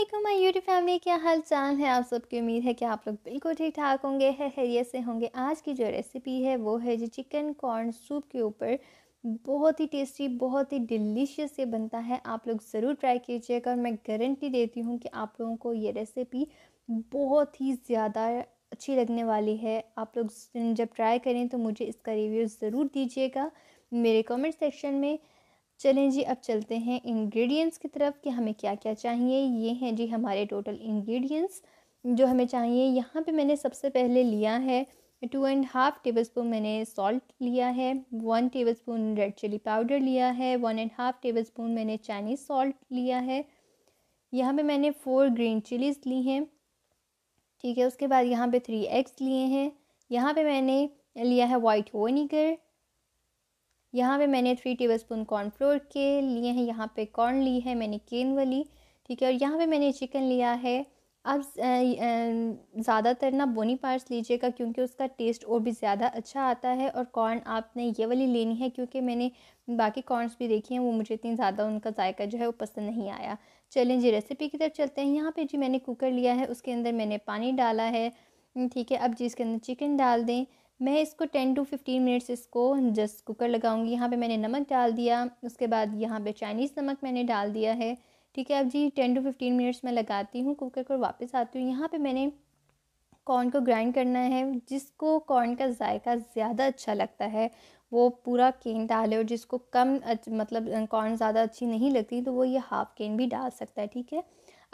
Aslam my YouTube family क्या हाल चाल है आप सबकी उम्मीद है कि आप लोग बिल्कुल ठीक ठाक होंगे है हैरियत से होंगे आज की जो रेसिपी है वो है जी चिकन कॉर्न सूप के ऊपर बहुत ही टेस्टी बहुत ही डिलीशियस ये बनता है आप लोग ज़रूर ट्राई कीजिएगा और मैं गारंटी देती हूँ कि आप लोगों को ये रेसिपी बहुत ही ज़्यादा अच्छी लगने वाली है आप लोग जब ट्राई करें तो मुझे इसका रिव्यू ज़रूर दीजिएगा मेरे कमेंट सेक्शन में चलें जी अब चलते हैं इंग्रेडिएंट्स की तरफ कि हमें क्या क्या चाहिए ये हैं जी हमारे टोटल इंग्रेडिएंट्स जो हमें चाहिए यहाँ पे मैंने सबसे पहले लिया है two and half tablespoon मैंने सॉल्ट लिया है one tablespoon red chili powder लिया है one and half tablespoon मैंने चाइनीज़ सॉल्ट लिया है यहाँ पर मैंने फ़ोर ग्रीन चिलीज़ ली हैं ठीक है उसके बाद यहाँ पर थ्री एग्स लिए हैं यहाँ पर मैंने लिया है वाइट वनीगर यहाँ पे मैंने थ्री टेबल स्पून कॉर्नफ्लोर के लिए हैं यहाँ पे कॉर्न ली है मैंने केन वाली ठीक है और यहाँ पे मैंने चिकन लिया है अब ज़्यादातर ना बोनी पार्ट्स लीजिएगा क्योंकि उसका टेस्ट और भी ज़्यादा अच्छा आता है और कॉर्न आपने ये वाली लेनी है क्योंकि मैंने बाकी कॉर्नस भी देखी हैं वो मुझे इतनी ज़्यादा उनका जायका जो है वो पसंद नहीं आया चलें जी रेसिपी की तरफ चलते हैं यहाँ पे जी मैंने कुकर लिया है उसके अंदर मैंने पानी डाला है ठीक है अब जी इसके अंदर चिकन डाल दें मैं इसको टेन टू फिफ्टीन मिनट्स इसको जस्ट कुकर लगाऊंगी यहाँ पे मैंने नमक डाल दिया उसके बाद यहाँ पे चाइनीज़ नमक मैंने डाल दिया है ठीक है अब जी टेन टू फिफ्टीन मिनट्स मैं लगाती हूँ कुकर को वापस आती हूँ यहाँ पे मैंने कॉर्न को ग्राइंड करना है जिसको कॉर्न का जायका ज़्यादा अच्छा लगता है वो पूरा केन डाले और जिसको कम मतलब कॉर्न ज़्यादा अच्छी नहीं लगती तो वो ये हाफ़ केन भी डाल सकता है ठीक है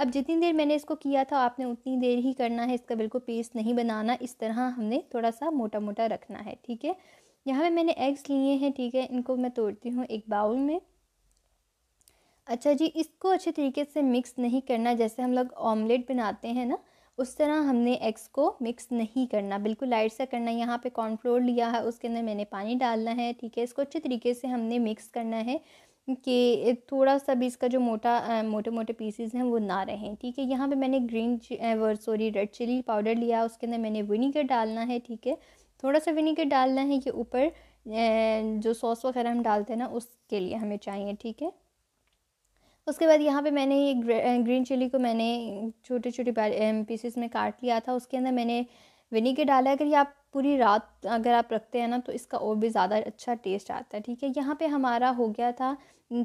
अब जितनी देर मैंने इसको किया था आपने उतनी देर ही करना है इसका बिल्कुल पेस्ट नहीं बनाना इस तरह हमने थोड़ा सा मोटा मोटा रखना है ठीक है यहाँ पे मैंने एग्स लिए हैं ठीक है इनको मैं तोड़ती हूँ एक बाउल में अच्छा जी इसको अच्छे तरीके से मिक्स नहीं करना जैसे हम लोग ऑमलेट बनाते हैं ना उस तरह हमने एग्स को मिक्स नहीं करना बिल्कुल लाइट सा करना यहाँ पे कॉर्नफ्लोर लिया है उसके अंदर मैंने पानी डालना है ठीक है इसको अच्छे तरीके से हमने मिक्स करना है कि थोड़ा सा भी इसका जो मोटा मोटे मोटे पीसीज हैं वो ना रहें ठीक है यहाँ पे मैंने green sorry red chili powder लिया उसके अंदर मैंने विनीगर डालना है ठीक है थोड़ा सा विनीगर डालना है ये ऊपर जो सॉस वगैरह हम डालते हैं ना उसके लिए हमें चाहिए ठीक है उसके बाद यहाँ पे मैंने ये ग्रीन चिली को मैंने छोटे छोटे पीसेस में काट लिया था उसके अंदर मैंने विनीगर डाला अगर ये आप पूरी रात अगर आप रखते हैं ना तो इसका और भी ज़्यादा अच्छा टेस्ट आता है ठीक है यहाँ पे हमारा हो गया था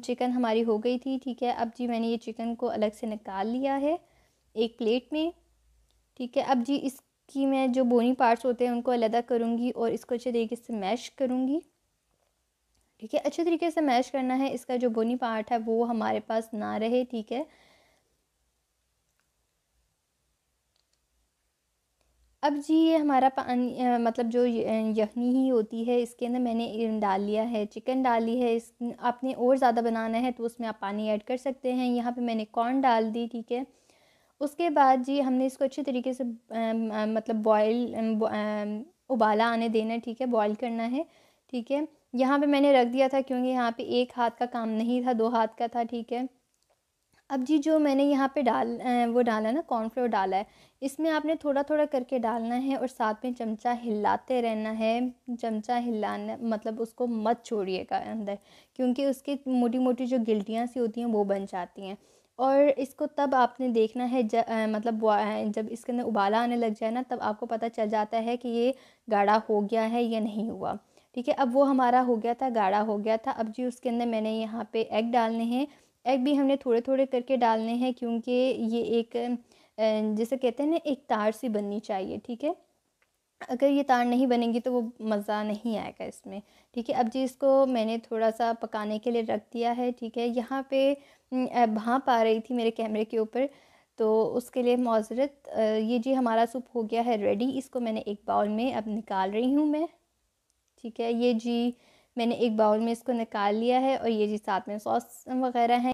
चिकन हमारी हो गई थी ठीक है अब जी मैंने ये चिकन को अलग से निकाल लिया है एक प्लेट में ठीक है अब जी इसकी मैं जो बोनी पार्ट्स होते हैं उनको अलहदा करूँगी और इसको अच्छे तरीके से मैश करूँगी ठीक है अच्छे तरीके से मैश करना है इसका जो बोनी पार्ट है वो हमारे पास ना रहे ठीक है अब जी ये हमारा पानी मतलब जो यखनी ही होती है इसके अंदर मैंने इन डाल लिया है चिकन डाली है इस आपने और ज़्यादा बनाना है तो उसमें आप पानी ऐड कर सकते हैं यहाँ पे मैंने कॉर्न डाल दी ठीक है उसके बाद जी हमने इसको अच्छे तरीके से मतलब बॉयल उबाला आने देना है ठीक है बॉयल करना है ठीक है यहाँ पर मैंने रख दिया था क्योंकि यहाँ पर एक हाथ का काम नहीं था दो हाथ का था ठीक है अब जी जो मैंने यहाँ पे डाल वो डाला है ना कॉर्नफ्लोर डाला है इसमें आपने थोड़ा थोड़ा करके डालना है और साथ में चमचा हिलाते रहना है चमचा हिलाना मतलब उसको मत छोड़िएगा अंदर क्योंकि उसकी मोटी मोटी जो गिल्टियाँ सी होती हैं वो बन जाती हैं और इसको तब आपने देखना है ज, आ, मतलब जब इसके अंदर उबाला आने लग जाए ना तब आपको पता चल जाता है कि ये गाढ़ा हो गया है या नहीं हुआ ठीक है अब वो हमारा हो गया था गाढ़ा हो गया था अब जी उसके अंदर मैंने यहाँ पे एग डालने हैं एग भी हमने थोड़े थोड़े करके डालने हैं क्योंकि ये एक जैसे कहते हैं ना एक तार सी बननी चाहिए ठीक है अगर ये तार नहीं बनेगी तो वो मज़ा नहीं आएगा इसमें ठीक है अब जी इसको मैंने थोड़ा सा पकाने के लिए रख दिया है ठीक है यहाँ पे भाप आ रही थी मेरे कैमरे के ऊपर तो उसके लिए मज़रत ये जी हमारा सूप हो गया है रेडी इसको मैंने एक बाउल में अब निकाल रही हूँ मैं ठीक है ये जी मैंने एक बाउल में इसको निकाल लिया है और ये जी साथ में सॉस वगैरह हैं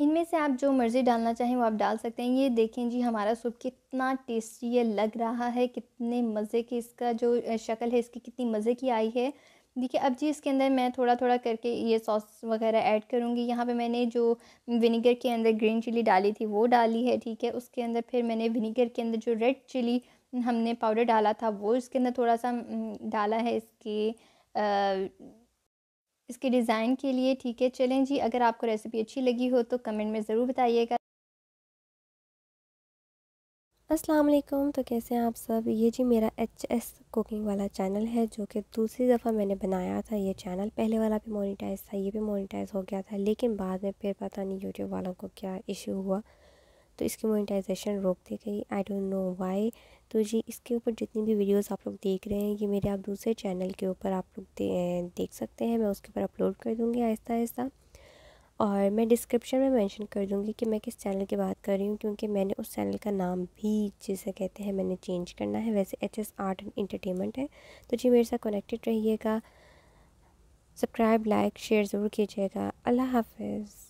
इनमें से आप जो मर्ज़ी डालना चाहें वो आप डाल सकते हैं ये देखें जी हमारा सूप कितना टेस्टी ये लग रहा है कितने मज़े की इसका जो शक्ल है इसकी कितनी मज़े की आई है देखिए अब जी इसके अंदर मैं थोड़ा थोड़ा करके ये सॉस वगैरह ऐड करूँगी यहाँ पे मैंने जो विनीगर के अंदर ग्रीन चिली डाली थी वो डाली है ठीक है उसके अंदर फिर मैंने विनीगर के अंदर जो रेड चिली हमने पाउडर डाला था वो इसके अंदर थोड़ा सा डाला है इसके आ, इसके डिज़ाइन के लिए ठीक है चलें जी अगर आपको रेसिपी अच्छी लगी हो तो कमेंट में ज़रूर बताइएगा अस्सलाम वालेकुम तो कैसे हैं आप सब ये जी मेरा एच एस कुकिंग वाला चैनल है जो कि दूसरी दफ़ा मैंने बनाया था ये चैनल पहले वाला भी मोनेटाइज था ये भी मोनेटाइज हो गया था लेकिन बाद में फिर पता नहीं यूट्यूब वालों को क्या इशू हुआ तो इसकी मोनेटाइजेशन रोक दी गई आई डोंट नो वाई तो जी इसके ऊपर जितनी भी वीडियोस आप लोग देख रहे हैं ये मेरे आप दूसरे चैनल के ऊपर आप लोग दे, देख सकते हैं मैं उसके ऊपर अपलोड कर दूँगी आहिस्ता आहिस्ता और मैं डिस्क्रिप्शन में मेंशन कर दूँगी कि मैं किस चैनल की बात कर रही हूँ क्योंकि मैंने उस चैनल का नाम भी जिसे कहते हैं मैंने चेंज करना है वैसे H S art and entertainment है तो जी मेरे साथ कनेक्टेड रहिएगा सब्सक्राइब लाइक शेयर ज़रूर कीजिएगा अल्लाह हाफिज़